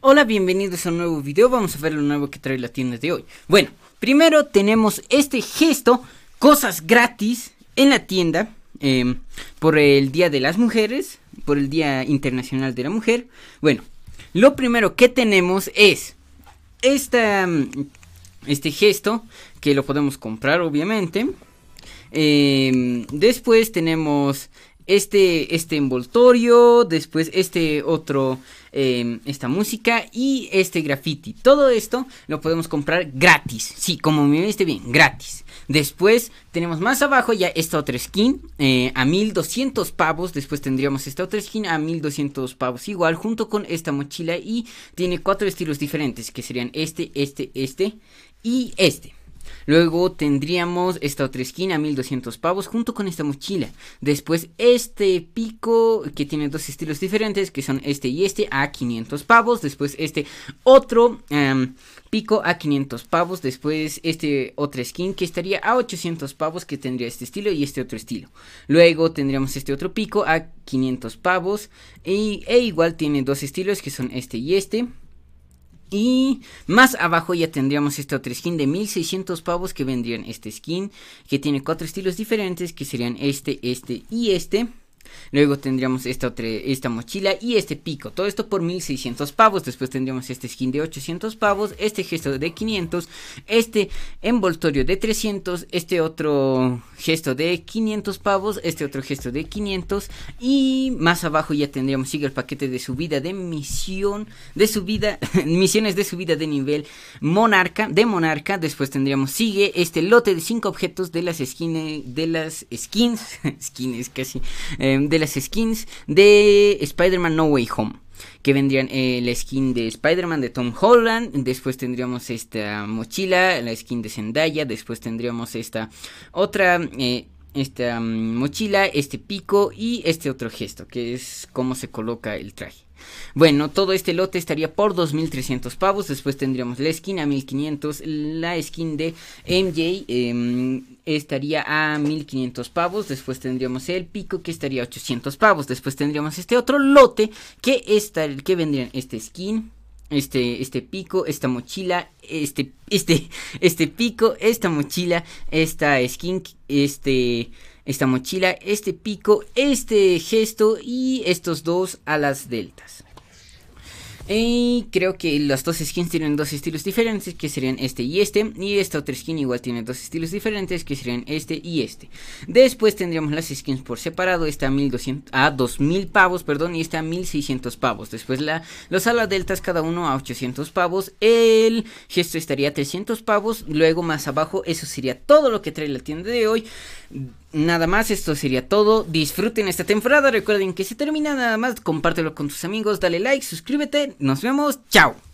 Hola, bienvenidos a un nuevo video, vamos a ver lo nuevo que trae la tienda de hoy. Bueno, primero tenemos este gesto, cosas gratis en la tienda, em, por el Día de las Mujeres, por el Día Internacional de la Mujer. Bueno, lo primero que tenemos es esta, em, este gesto, que lo podemos comprar obviamente. Em, después tenemos este, este envoltorio, después este otro, em, esta música y este graffiti. Todo esto lo podemos comprar gratis. Sí, como me viste bien, gratis. Después tenemos más abajo ya esta otra skin eh, a 1200 pavos. Después tendríamos esta otra skin a 1200 pavos igual junto con esta mochila y tiene cuatro estilos diferentes que serían este, este, este y este. Luego tendríamos esta otra a 1200 pavos, junto con esta mochila. Después este pico que tiene dos estilos diferentes, que son este y este, a 500 pavos. Después este otro em, pico a 500 pavos. Después este otra skin que estaría a 800 pavos, que tendría este estilo y este otro estilo. Luego tendríamos este otro pico a 500 pavos. Y, e igual tiene dos estilos que son este y este. Y más abajo ya tendríamos esta otra skin de 1600 pavos que vendrían este skin, que tiene cuatro estilos diferentes, que serían este, este y este. Luego tendríamos esta, otra, esta mochila y este pico. Todo esto por 1600 pavos. Después tendríamos este skin de 800 pavos. Este gesto de 500. Este envoltorio de 300. Este otro gesto de 500 pavos. Este otro gesto de 500. Y más abajo ya tendríamos sigue el paquete de subida de misión. De subida. misiones de subida de nivel monarca. De monarca. Después tendríamos sigue este lote de 5 objetos de las skins. De las skins. skins casi. Eh, Em, de las skins de Spider-Man No Way Home que vendrían eh, la skin de Spider-Man de Tom Holland, después tendríamos esta mochila, la skin de Zendaya, después tendríamos esta otra eh, esta mm, mochila, este pico y este otro gesto, que es cómo se coloca el traje. Bueno, todo este lote estaría por 2.300 pavos, después tendríamos la skin a 1.500, la skin de MJ em, estaría a 1.500 pavos, después tendríamos el pico que estaría a 800 pavos, después tendríamos este otro lote que, vendría que vendrían este skin, este, este pico, esta mochila, este, este, este pico, esta mochila, esta skin, este, esta mochila, este pico, este gesto y estos dos alas deltas. Y creo que las dos skins tienen dos estilos diferentes, que serían este y este. Y esta otra skin igual tiene dos estilos diferentes, que serían este y este. Después tendríamos las skins por separado, esta a, 1200, a 2000 pavos, perdón, y esta a 1600 pavos. Después la, los ala deltas cada uno a 800 pavos. El gesto estaría a 300 pavos. Luego más abajo, eso sería todo lo que trae la tienda de hoy nada más, esto sería todo. Disfruten esta temporada. Recuerden que si termina nada más, compártelo con tus amigos, dale like, suscríbete. Nos vemos. Chao.